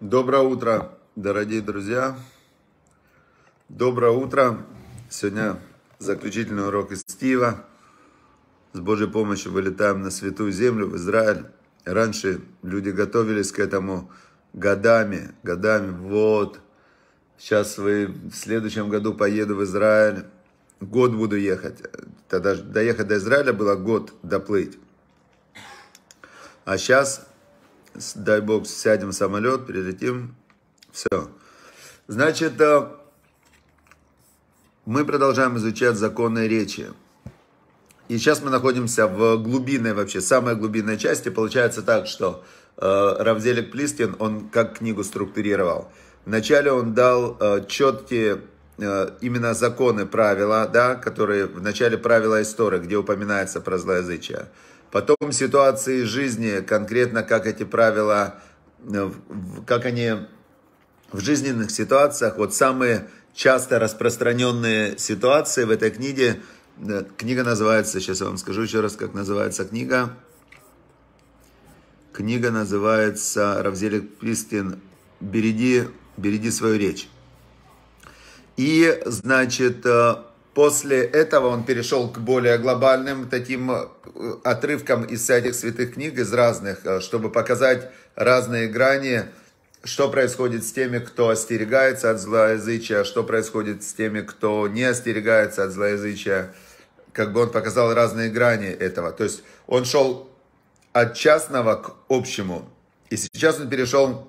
Доброе утро, дорогие друзья. Доброе утро. Сегодня заключительный урок из Стива. С Божьей помощью вылетаем на святую землю, в Израиль. Раньше люди готовились к этому годами, годами. Вот, сейчас вы в следующем году поеду в Израиль. Год буду ехать. Тогда доехать до Израиля было год доплыть. А сейчас дай бог, сядем в самолет, прилетим, все. Значит, э, мы продолжаем изучать законы речи. И сейчас мы находимся в глубинной вообще, самой глубинной части. Получается так, что э, Равзелик Плистин, он как книгу структурировал. Вначале он дал э, четкие э, именно законы, правила, да, которые вначале правила истории, где упоминается про злоязычие. Потом ситуации жизни, конкретно как эти правила, э, как они в жизненных ситуациях, вот самые часто распространенные ситуации в этой книге, э, книга называется, сейчас я вам скажу еще раз, как называется книга. Книга называется Равзелик Пристин «Береги, береги свою речь». И, значит, э, После этого он перешел к более глобальным таким э, отрывкам из этих святых книг, из разных, э, чтобы показать разные грани, что происходит с теми, кто остерегается от злоязычия, что происходит с теми, кто не остерегается от злоязычия. Как бы он показал разные грани этого. То есть он шел от частного к общему. И сейчас он перешел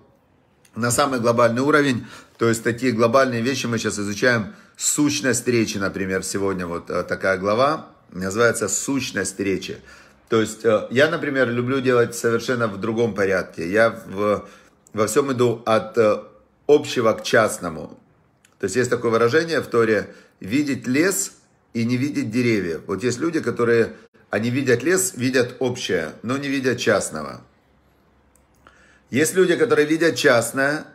на самый глобальный уровень. То есть такие глобальные вещи мы сейчас изучаем – Сущность речи, например, сегодня вот э, такая глава, называется «Сущность речи». То есть э, я, например, люблю делать совершенно в другом порядке. Я в, во всем иду от э, общего к частному. То есть есть такое выражение в Торе «видеть лес и не видеть деревья. Вот есть люди, которые, они видят лес, видят общее, но не видят частного. Есть люди, которые видят частное,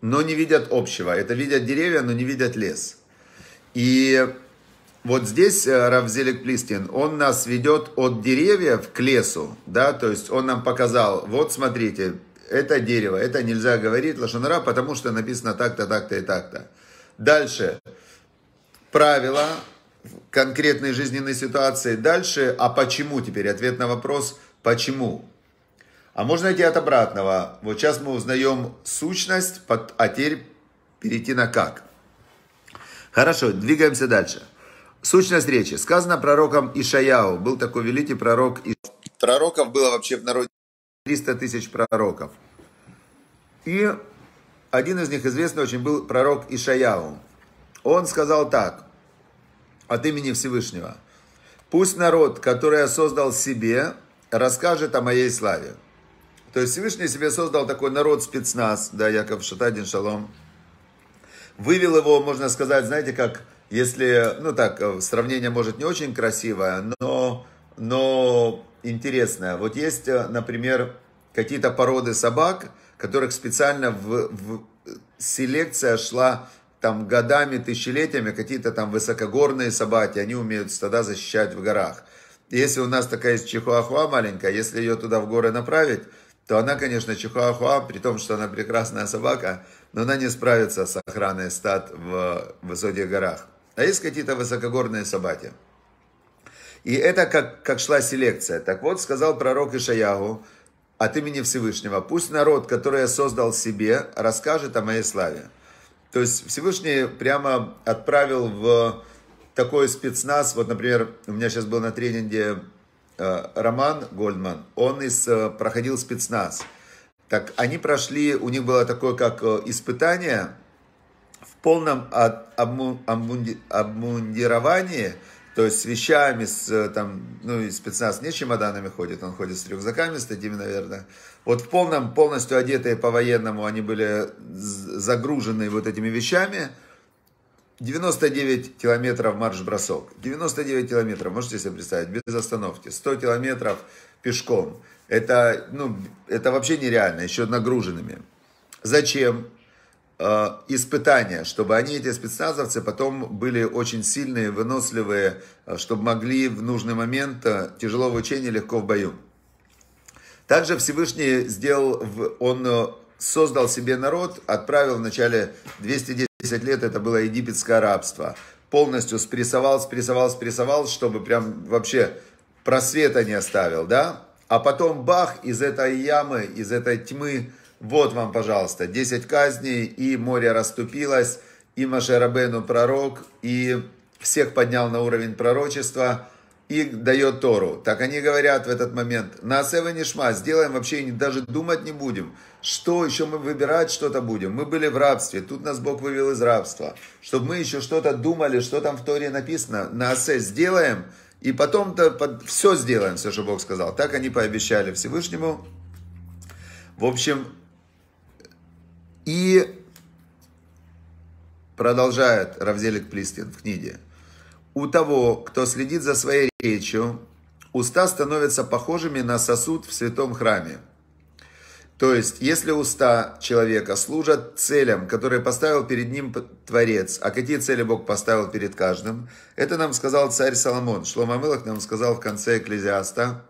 но не видят общего. Это видят деревья, но не видят лес. И вот здесь э, Равзелик Плистин, он нас ведет от деревьев к лесу, да, то есть он нам показал, вот смотрите, это дерево, это нельзя говорить лошанара, потому что написано так-то, так-то и так-то. Дальше, правила конкретной жизненной ситуации. Дальше, а почему теперь? Ответ на вопрос, почему? А можно идти от обратного. Вот сейчас мы узнаем сущность, а теперь перейти на как. Хорошо, двигаемся дальше. Сущность речи. Сказано пророком Ишаяу. Был такой великий пророк. Пророков было вообще в народе 300 тысяч пророков. И один из них известный очень был пророк Ишаяу. Он сказал так, от имени Всевышнего. «Пусть народ, который я создал себе, расскажет о моей славе». То есть Всевышний себе создал такой народ спецназ, да, Яков Шатадин, шалом, вывел его, можно сказать, знаете, как, если, ну так, э, сравнение может не очень красивое, но, но интересное. Вот есть, э, например, какие-то породы собак, которых специально в, в селекция шла там годами, тысячелетиями, какие-то там высокогорные собаки, они умеют стада защищать в горах. Если у нас такая есть чихуахуа маленькая, если ее туда в горы направить, то она, конечно, чихуахуа, при том, что она прекрасная собака, но она не справится с охраной стад в высоких горах. А есть какие-то высокогорные собаки. И это как, как шла селекция. Так вот, сказал пророк Ишаягу от имени Всевышнего, пусть народ, который я создал себе, расскажет о моей славе. То есть Всевышний прямо отправил в такой спецназ, вот, например, у меня сейчас был на тренинге Э, Роман Гольдман, он из, э, проходил спецназ. Так они прошли, у них было такое как э, испытание в полном обмундировании, то есть с вещами, с, там, ну и спецназ не с чемоданами ходит, он ходит с рюкзаками, с такими, наверное. Вот в полном, полностью одетые по-военному, они были загружены вот этими вещами – 99 километров марш-бросок. 99 километров, можете себе представить, без остановки. 100 километров пешком. Это, ну, это вообще нереально, еще нагруженными. Зачем? Э, испытания, чтобы они, эти спецназовцы, потом были очень сильные, выносливые, э, чтобы могли в нужный момент э, тяжело в учении, легко в бою. Также Всевышний сделал, он э, создал себе народ, отправил вначале 210 10 лет это было египетское рабство. Полностью спрессовал, спрессовал, спрессовал, чтобы прям вообще просвета не оставил, да? А потом бах, из этой ямы, из этой тьмы, вот вам, пожалуйста, 10 казней, и море расступилось, и Машерабену пророк, и всех поднял на уровень пророчества, и дает Тору. Так они говорят в этот момент, на Севенишма сделаем, вообще даже думать не будем. Что еще мы выбирать что-то будем? Мы были в рабстве, тут нас Бог вывел из рабства. Чтобы мы еще что-то думали, что там в Торе написано, на осе сделаем, и потом-то под... все сделаем, все, что Бог сказал. Так они пообещали Всевышнему. В общем, и продолжает Равзелик Плистин в книге. У того, кто следит за своей речью, уста становятся похожими на сосуд в святом храме – то есть, если уста человека служат целям, которые поставил перед ним Творец, а какие цели Бог поставил перед каждым, это нам сказал царь Соломон. Шломамылах нам сказал в конце Экклезиаста.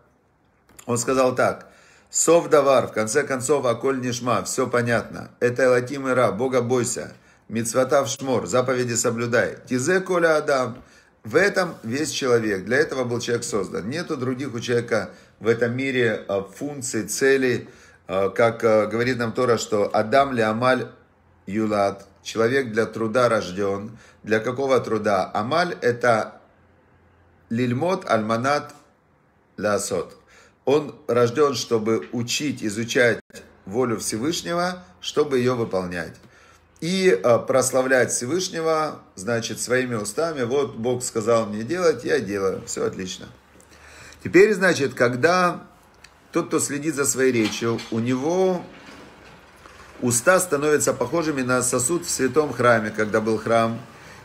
Он сказал так. Сов давар, в конце концов, аколь нишма, все понятно. Это Элаким Ира, Бога бойся. Мицвата в шмор, заповеди соблюдай. Тизе коля адам. В этом весь человек. Для этого был человек создан. Нету других у человека в этом мире а, функций, целей, Э, как э, говорит нам Тора, что «Адам ли Амаль Юлат» – человек для труда рожден. Для какого труда? Амаль – это лильмот альманат ласот. Он рожден, чтобы учить, изучать волю Всевышнего, чтобы ее выполнять. И э, прославлять Всевышнего, значит, своими устами. Вот Бог сказал мне делать, я делаю. Все отлично. Теперь, значит, когда тот, кто следит за своей речью, у него уста становятся похожими на сосуд в святом храме, когда был храм.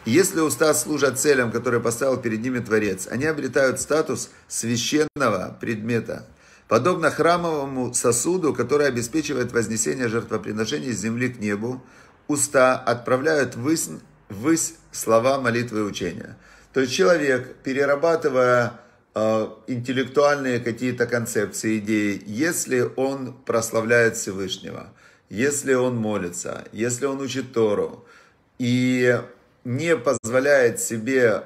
И если уста служат целям, которые поставил перед ними Творец, они обретают статус священного предмета, подобно храмовому сосуду, который обеспечивает вознесение жертвоприношений с земли к небу, уста отправляют ввысь, ввысь слова молитвы и учения. То есть человек, перерабатывая Э, интеллектуальные какие-то концепции, идеи, если он прославляет Всевышнего, если он молится, если он учит Тору и не позволяет себе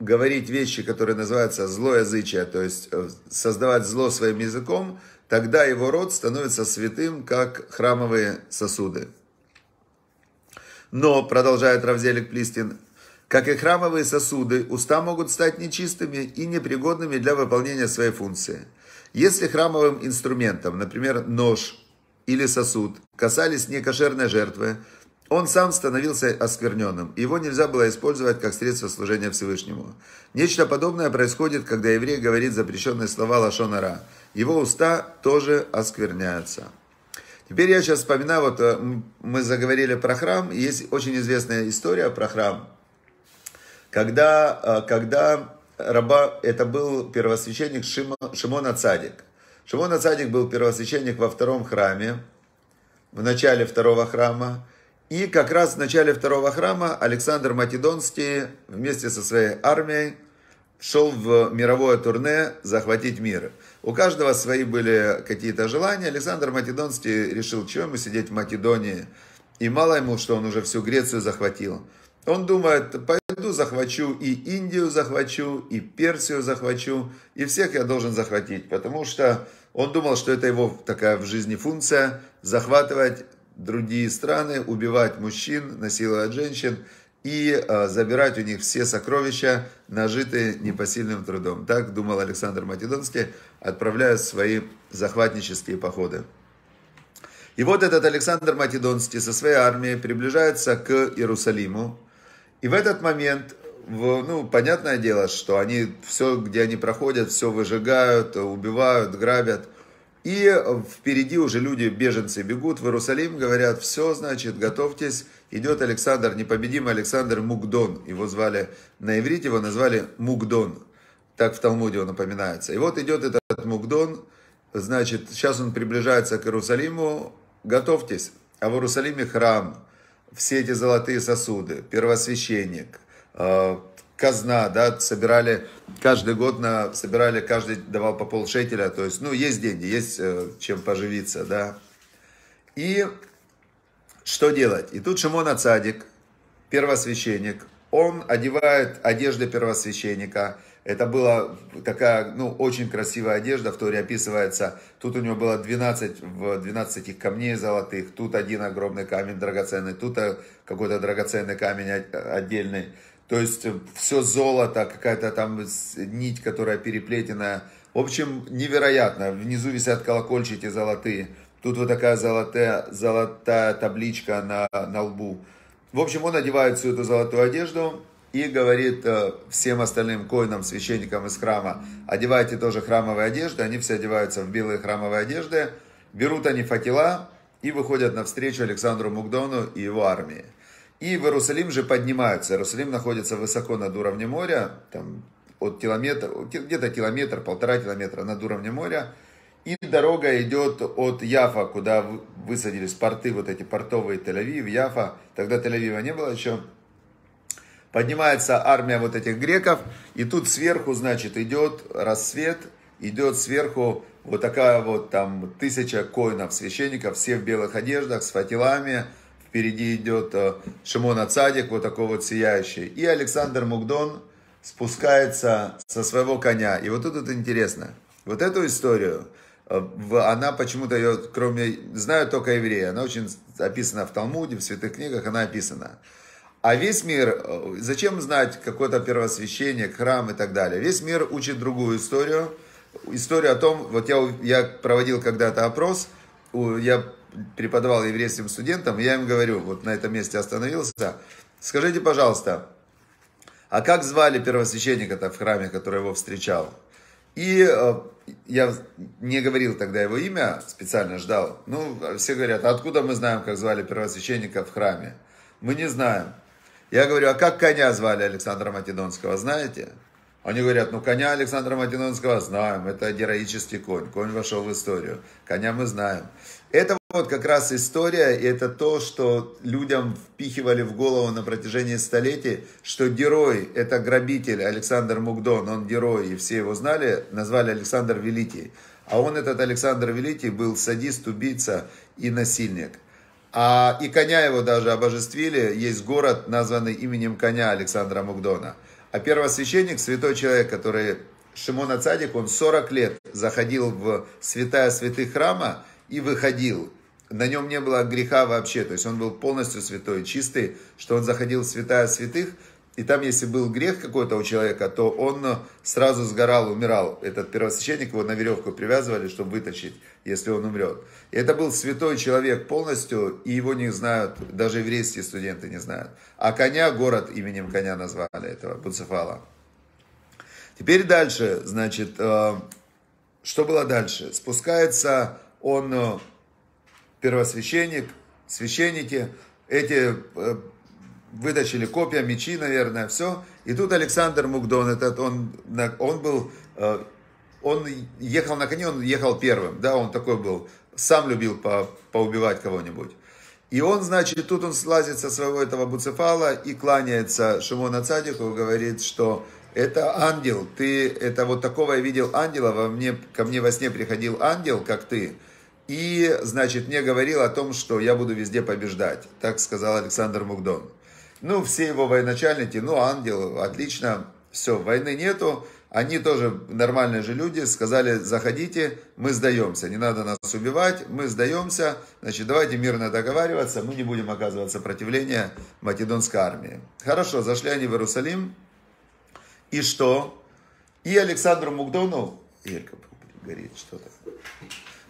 говорить вещи, которые называются злоязычие, то есть э, создавать зло своим языком, тогда его род становится святым, как храмовые сосуды. Но, продолжает Равзелик Плистин, как и храмовые сосуды, уста могут стать нечистыми и непригодными для выполнения своей функции. Если храмовым инструментом, например, нож или сосуд, касались некошерной жертвы, он сам становился оскверненным, его нельзя было использовать как средство служения Всевышнему. Нечто подобное происходит, когда еврей говорит запрещенные слова Лашонара. Его уста тоже оскверняются. Теперь я сейчас вспоминаю, вот э, мы заговорили про храм, есть очень известная история про храм, когда, э, когда раба, это был первосвященник Шимо, Шимон Ацадик. Шимон Ацадик был первосвященник во втором храме, в начале второго храма. И как раз в начале второго храма Александр Македонский вместе со своей армией шел в мировое турне захватить мир. У каждого свои были какие-то желания. Александр Македонский решил, чего ему сидеть в Македонии. И мало ему, что он уже всю Грецию захватил. Он думает, пойду захвачу и Индию захвачу, и Персию захвачу, и всех я должен захватить, потому что он думал, что это его такая в жизни функция, захватывать другие страны, убивать мужчин, насиловать женщин и э, забирать у них все сокровища, нажитые непосильным трудом. Так думал Александр Македонский, отправляя свои захватнические походы. И вот этот Александр Македонский со своей армией приближается к Иерусалиму, и в этот момент, в, ну, понятное дело, что они все, где они проходят, все выжигают, убивают, грабят. И впереди уже люди, беженцы, бегут в Иерусалим, говорят, все, значит, готовьтесь, идет Александр, непобедимый Александр Мукдон. Его звали, на иврите его назвали Мукдон. Так в Талмуде он напоминается. И вот идет этот Мукдон, значит, сейчас он приближается к Иерусалиму, готовьтесь. А в Иерусалиме храм, все эти золотые сосуды, первосвященник, э, казна, да, собирали каждый год на, собирали, каждый давал по полшекеля, то есть, ну, есть деньги, есть э, чем поживиться, да. И что делать? И тут Шимон Ацадик, первосвященник, он одевает одежды первосвященника, это была такая, ну, очень красивая одежда, в Торе описывается. Тут у него было 12, 12 их камней золотых, тут один огромный камень драгоценный, тут э, какой-то драгоценный камень э, отдельный. То есть э, все золото, какая-то там нить, которая переплетенная. В общем, невероятно. Внизу висят колокольчики золотые. Тут вот такая золотая, золотая табличка на, на лбу. В общем, он одевает всю эту золотую одежду, и говорит э, всем остальным коинам, священникам из храма, одевайте тоже храмовые одежды, они все одеваются в белые храмовые одежды, берут они факела и выходят навстречу Александру Мукдону и его армии. И в Иерусалим же поднимаются. Иерусалим находится высоко над уровнем моря, там от километра, где-то километр, полтора километра над уровнем моря. И дорога идет от Яфа, куда высадились порты, вот эти портовые Тель-Авив, Яфа. Тогда Тель-Авива не было еще. Поднимается армия вот этих греков, и тут сверху, значит, идет рассвет, идет сверху вот такая вот там тысяча коинов, священников, все в белых одеждах, с фатилами, впереди идет э, Шимон Ацадик, вот такой вот сияющий, и Александр Мукдон спускается со своего коня. И вот тут это интересно. Вот эту историю, э, она почему-то ее, кроме, знаю только евреи, она очень описана в Талмуде, в святых книгах, она описана. А весь мир, э, зачем знать какое то первосвящение, храм и так далее? Весь мир учит другую историю. Историю о том, вот я, я проводил когда-то опрос, я преподавал еврейским студентам, я им говорю, вот на этом месте остановился, скажите, пожалуйста, а как звали первосвященника-то в храме, который его встречал? И э, я не говорил тогда его имя, специально ждал. Ну, все говорят, а откуда мы знаем, как звали первосвященника в храме? Мы не знаем. Я говорю, а как коня звали Александра Македонского, знаете? Они говорят, ну коня Александра Македонского знаем, это героический конь, конь вошел в историю, коня мы знаем. Это вот как раз история, и это то, что людям впихивали в голову на протяжении столетий, что герой, это грабитель Александр Мукдон, он герой, и все его знали, назвали Александр Великий. А он, этот Александр Великий, был садист, убийца и насильник. А, и коня его даже обожествили. Есть город, названный именем коня Александра Мукдона. А первосвященник, святой человек, который Шимона Цадик, он 40 лет заходил в святая святых храма и выходил. На нем не было греха вообще, то есть он был полностью святой, чистый, что он заходил в святая святых, и там, если был грех какой-то у человека, то он э, сразу сгорал, умирал. Этот первосвященник его на веревку привязывали, чтобы вытащить, если он умрет. И это был святой человек полностью, и его не знают, даже еврейские студенты не знают. А коня, город именем коня назвали этого, Буцефала. Теперь дальше, значит, э, что было дальше? Спускается он, э, первосвященник, священники, эти вытащили копья, мечи, наверное, все. И тут Александр Мукдон, этот, он, он был, э, он ехал на коне, он ехал первым, да, он такой был, сам любил по, поубивать кого-нибудь. И он, значит, тут он слазит со своего этого буцефала и кланяется Шимона Цадику, говорит, что это ангел, ты, это вот такого я видел ангела, во мне, ко мне во сне приходил ангел, как ты, и, значит, мне говорил о том, что я буду везде побеждать. Так сказал Александр Мукдон. Ну, все его военачальники, ну, ангел, отлично, все, войны нету. Они тоже нормальные же люди, сказали, заходите, мы сдаемся, не надо нас убивать, мы сдаемся, значит, давайте мирно договариваться, мы не будем оказывать сопротивление македонской армии. Хорошо, зашли они в Иерусалим, и что? И Александру Мукдону, Ирка горит что-то,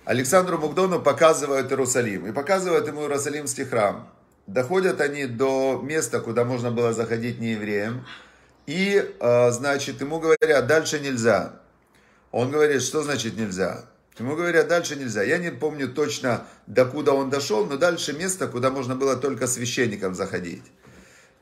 Александру Мукдону показывают Иерусалим, и показывают ему Иерусалимский храм – Доходят они до места, куда можно было заходить не евреям. И, а, значит, ему говорят, дальше нельзя. Он говорит, что значит нельзя? Ему говорят, дальше нельзя. Я не помню точно, докуда он дошел, но дальше место, куда можно было только священникам заходить.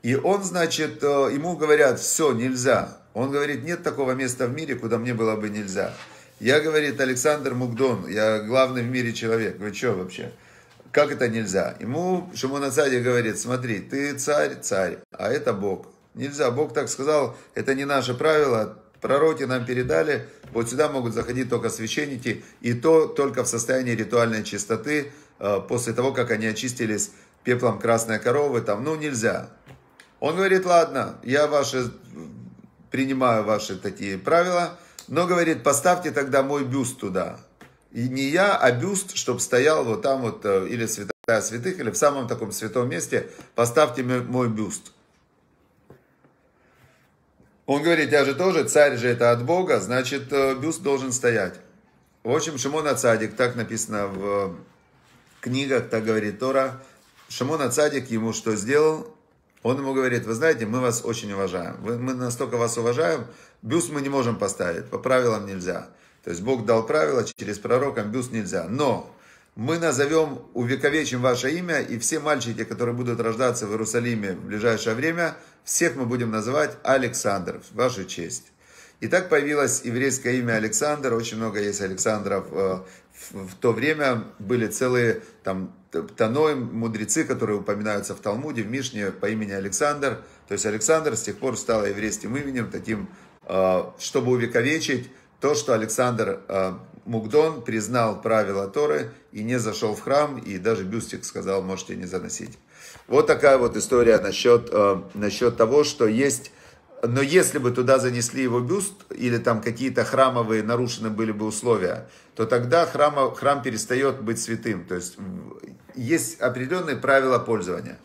И он, значит, а, ему говорят, все, нельзя. Он говорит, нет такого места в мире, куда мне было бы нельзя. Я, говорит, Александр Мукдон, я главный в мире человек. Вы что вообще? Как это нельзя? Ему Шимон Ацадия говорит, смотри, ты царь, царь, а это Бог. Нельзя, Бог так сказал, это не наше правило, пророки нам передали, вот сюда могут заходить только священники, и то только в состоянии ритуальной чистоты, э, после того, как они очистились пеплом красной коровы, там, ну, нельзя. Он говорит, ладно, я ваши, принимаю ваши такие правила, но, говорит, поставьте тогда мой бюст туда. И не я, а бюст, чтобы стоял вот там вот, э, или святая святых, или в самом таком святом месте, поставьте мой бюст. Он говорит, я же тоже, царь же это от Бога, значит, э, бюст должен стоять. В общем, Шимон Ацадик, так написано в э, книгах, так говорит Тора. Шимон Ацадик ему что сделал? Он ему говорит, вы знаете, мы вас очень уважаем. Мы настолько вас уважаем, бюст мы не можем поставить, по правилам нельзя. То есть Бог дал правило через пророка Амбюс нельзя. Но мы назовем, увековечим ваше имя, и все мальчики, которые будут рождаться в Иерусалиме в ближайшее время, всех мы будем называть Александр, в вашу честь. И так появилось еврейское имя Александр, очень много есть Александров. Э, в то время были целые там Таной, мудрецы, которые упоминаются в Талмуде, в Мишне по имени Александр. То есть Александр с тех пор стал еврейским именем, таким, э, чтобы увековечить то, что Александр э, Мугдон признал правила Торы и не зашел в храм, и даже бюстик сказал, можете не заносить. Вот такая вот история насчет, э, насчет того, что есть... Но если бы туда занесли его бюст, или там какие-то храмовые нарушены были бы условия, то тогда храма, храм перестает быть святым. То есть есть определенные правила пользования.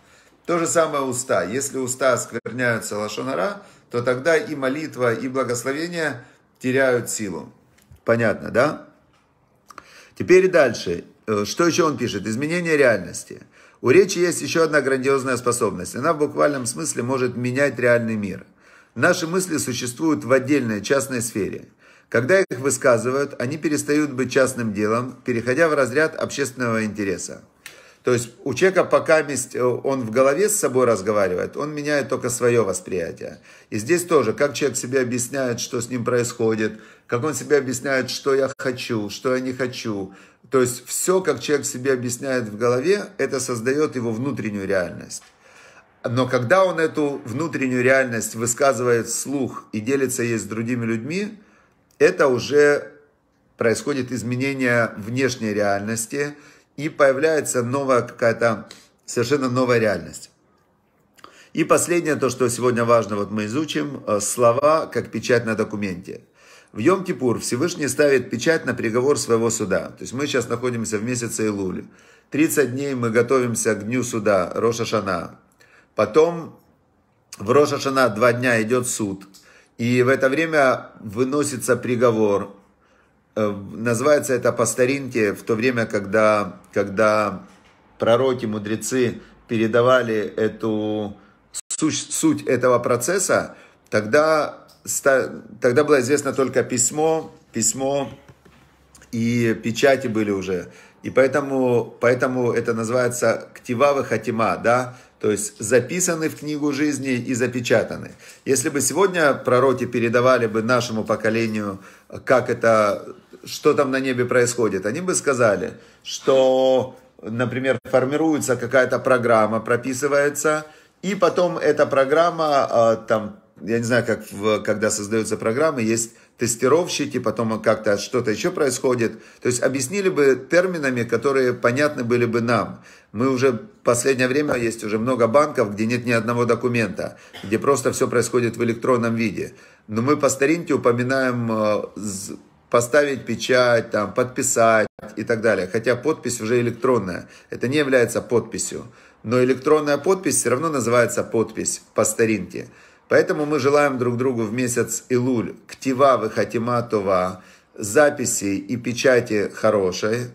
То же самое уста. Если уста оскверняются лошонара, то тогда и молитва, и благословение – теряют силу. Понятно, да? Теперь дальше. Э, что еще он пишет? Изменение реальности. У речи есть еще одна грандиозная способность. Она в буквальном смысле может менять реальный мир. Наши мысли существуют в отдельной частной сфере. Когда их высказывают, они перестают быть частным делом, переходя в разряд общественного интереса. То есть у человека, пока э, он в голове с собой разговаривает, он меняет только свое восприятие. И здесь тоже, как человек себе объясняет, что с ним происходит, как он себе объясняет, что я хочу, что я не хочу. То есть все, как человек себе объясняет в голове, это создает его внутреннюю реальность. Но когда он эту внутреннюю реальность высказывает вслух и делится ей с другими людьми, это уже происходит изменение внешней реальности – и появляется новая какая-то, совершенно новая реальность. И последнее, то, что сегодня важно, вот мы изучим, э, слова как печать на документе. В Йом-Кипур Всевышний ставит печать на приговор своего суда. То есть мы сейчас находимся в месяце Илули. 30 дней мы готовимся к дню суда, Роша Шана. Потом в Роша Шана два дня идет суд. И в это время выносится приговор. Э, называется это по старинке в то время, когда, когда пророки, мудрецы передавали эту суть, суть этого процесса, тогда, тогда было известно только письмо, письмо и печати были уже. И поэтому, поэтому это называется ктивавы хатима, да, то есть записаны в книгу жизни и запечатаны. Если бы сегодня пророки передавали бы нашему поколению, как это что там на небе происходит, они бы сказали, что, например, формируется какая-то программа, прописывается, и потом эта программа, а, там, я не знаю, как в, когда создаются программы, есть тестировщики, потом как-то что-то еще происходит. То есть объяснили бы терминами, которые понятны были бы нам. Мы уже в последнее время есть уже много банков, где нет ни одного документа, где просто все происходит в электронном виде. Но мы по старинке упоминаем а, поставить печать, там, подписать и так далее. Хотя подпись уже электронная. Это не является подписью. Но электронная подпись все равно называется подпись по старинке. Поэтому мы желаем друг другу в месяц Илуль ктива хатиматова записи и печати хорошей.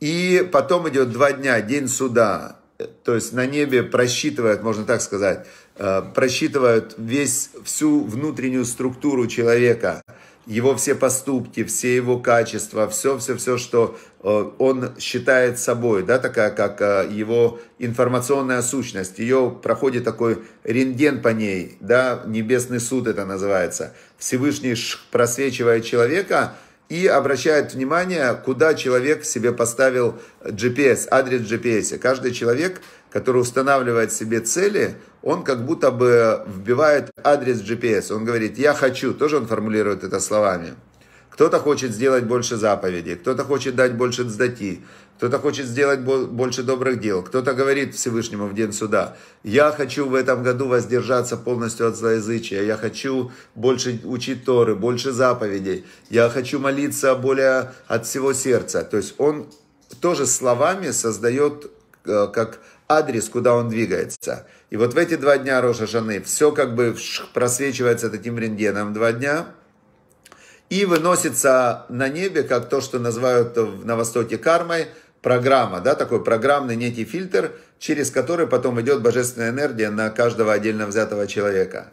И потом идет два дня, день суда. То есть на небе просчитывают, можно так сказать, э, просчитывают весь, всю внутреннюю структуру человека – его все поступки, все его качества, все-все-все, что э, он считает собой, да, такая как э, его информационная сущность, ее проходит такой рентген по ней, да, небесный суд это называется. Всевышний просвечивает человека, и обращает внимание, куда человек себе поставил GPS, адрес GPS. Каждый человек, который устанавливает себе цели, он как будто бы вбивает адрес GPS. Он говорит, я хочу, тоже он формулирует это словами. Кто-то хочет сделать больше заповедей, кто-то хочет дать больше сдати, кто-то хочет сделать больше добрых дел, кто-то говорит Всевышнему в день суда, я хочу в этом году воздержаться полностью от злоязычия, я хочу больше учить Торы, больше заповедей, я хочу молиться более от всего сердца. То есть он тоже словами создает э, как адрес, куда он двигается. И вот в эти два дня Роша Шаны все как бы просвечивается таким рентгеном два дня и выносится на небе, как то, что называют на Востоке кармой, программа, да, такой программный некий фильтр, через который потом идет божественная энергия на каждого отдельно взятого человека.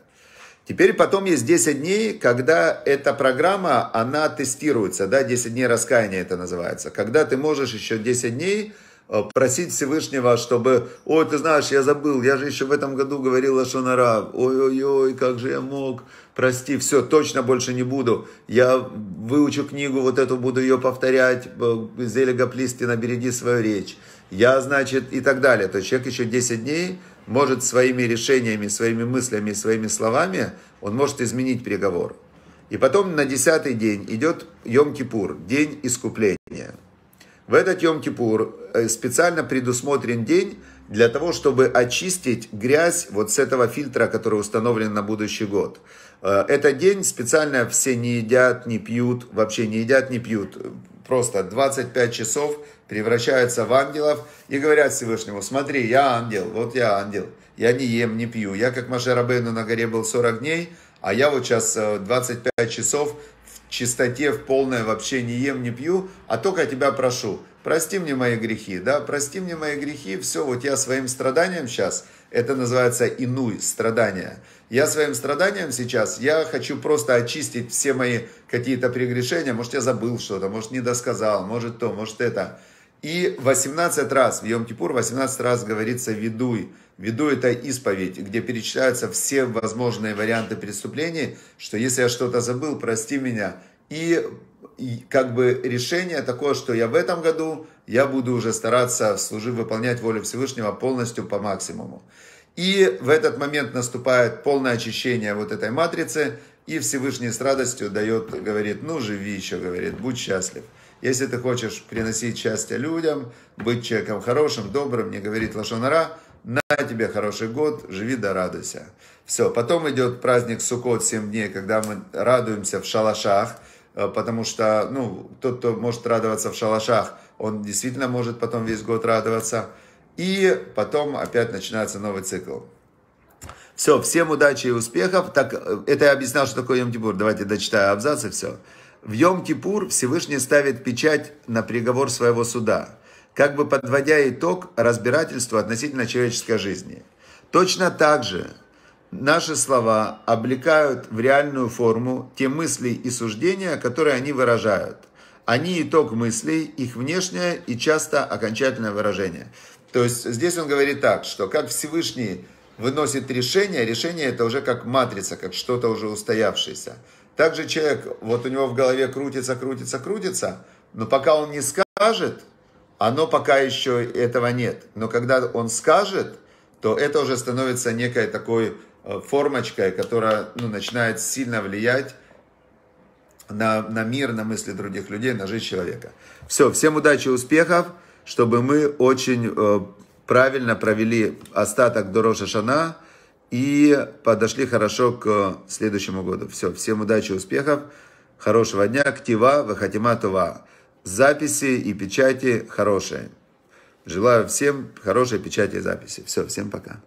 Теперь потом есть 10 дней, когда эта программа, она тестируется, да, 10 дней раскаяния это называется, когда ты можешь еще 10 дней Э, просить Всевышнего, чтобы, ой, ты знаешь, я забыл, я же еще в этом году говорил о Шонара, ой-ой-ой, как же я мог, прости, все, точно больше не буду, я выучу книгу вот эту, буду ее повторять, э, Зеля Гаплистина, береги свою речь, я, значит, и так далее, то есть человек еще 10 дней может своими решениями, своими мыслями, своими словами, он может изменить приговор. И потом на десятый день идет Йом-Кипур, день искупления. В этот Йом-Кипур э, специально предусмотрен день для того, чтобы очистить грязь вот с этого фильтра, который установлен на будущий год. Э, этот день специально все не едят, не пьют, вообще не едят, не пьют. Просто 25 часов превращаются в ангелов и говорят Всевышнему, смотри, я ангел, вот я ангел, я не ем, не пью. Я как Машарабейну на горе был 40 дней, а я вот сейчас 25 э, часов чистоте, в полное вообще не ем, не пью, а только тебя прошу, прости мне мои грехи, да, прости мне мои грехи, все, вот я своим страданием сейчас, это называется инуй, страдания. Я своим страданием сейчас, я хочу просто очистить все мои какие-то прегрешения, может, я забыл что-то, может, не досказал, может, то, может, это – и 18 раз, в Йом-Кипур 18 раз говорится «ведуй». «Веду» — это исповедь, где перечисляются все возможные варианты преступлений, что если я что-то забыл, прости меня. И, и как бы решение такое, что я в этом году, я буду уже стараться служить, выполнять волю Всевышнего полностью по максимуму. И в этот момент наступает полное очищение вот этой матрицы, и Всевышний с радостью дает, говорит, ну живи еще, говорит, будь счастлив. Если ты хочешь приносить счастье людям, быть человеком хорошим, добрым, не говорить лошонара, на тебе хороший год, живи да радуйся. Все, потом идет праздник Сукот 7 дней, когда мы радуемся в шалашах, э, потому что, ну, тот, кто может радоваться в шалашах, он действительно может потом весь год радоваться. И потом опять начинается новый цикл. Все, всем удачи и успехов. Так, э, это я объяснял, что такое Йом Кипур. Давайте дочитаю абзац и все. В Йом-Кипур Всевышний ставит печать на приговор своего суда, как бы подводя итог разбирательству относительно человеческой жизни. Точно так же наши слова облекают в реальную форму те мысли и суждения, которые они выражают. Они итог мыслей, их внешнее и часто окончательное выражение. То есть здесь он говорит так, что как Всевышний выносит решение, решение это уже как матрица, как что-то уже устоявшееся. Также человек, вот у него в голове крутится, крутится, крутится, но пока он не скажет, оно пока еще этого нет. Но когда он скажет, то это уже становится некой такой э, формочкой, которая ну, начинает сильно влиять на, на мир, на мысли других людей, на жизнь человека. Все, всем удачи и успехов, чтобы мы очень э, правильно провели остаток Дороша Шана и подошли хорошо к следующему году. Все, всем удачи, успехов, хорошего дня, актива, вахатима тува. Записи и печати хорошие. Желаю всем хорошей печати и записи. Все, всем пока.